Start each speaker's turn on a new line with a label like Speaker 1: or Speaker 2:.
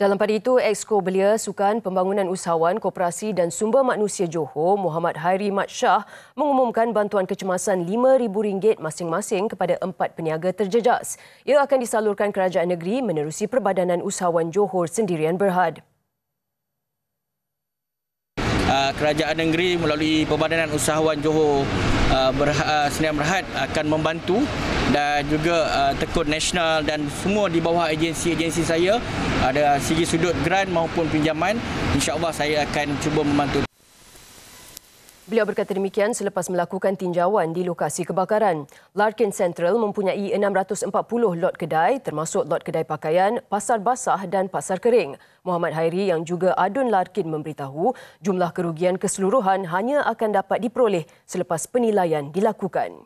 Speaker 1: Dalam pada itu, Exco Belia Sukan Pembangunan Usahawan, Koperasi dan Sumber Manusia Johor, Muhammad Hairi Mat Shah, mengumumkan bantuan kecemasan RM5,000 masing-masing kepada empat peniaga terjejas. Ia akan disalurkan kerajaan negeri menerusi Perbadanan Usahawan Johor Sendirian Berhad.
Speaker 2: Ah, kerajaan negeri melalui perbadanan Usahawan Johor ah, Berha- ah, Senian Berhad akan membantu dan juga uh, tekun nasional dan semua di bawah agensi-agensi saya ada segi sudut grant maupun pinjaman insyaAllah saya akan cuba membantu
Speaker 1: Beliau berkata demikian selepas melakukan tinjauan di lokasi kebakaran. Larkin Central mempunyai 640 lot kedai termasuk lot kedai pakaian, pasar basah dan pasar kering. Muhammad Hairi yang juga adun Larkin memberitahu jumlah kerugian keseluruhan hanya akan dapat diperoleh selepas penilaian dilakukan.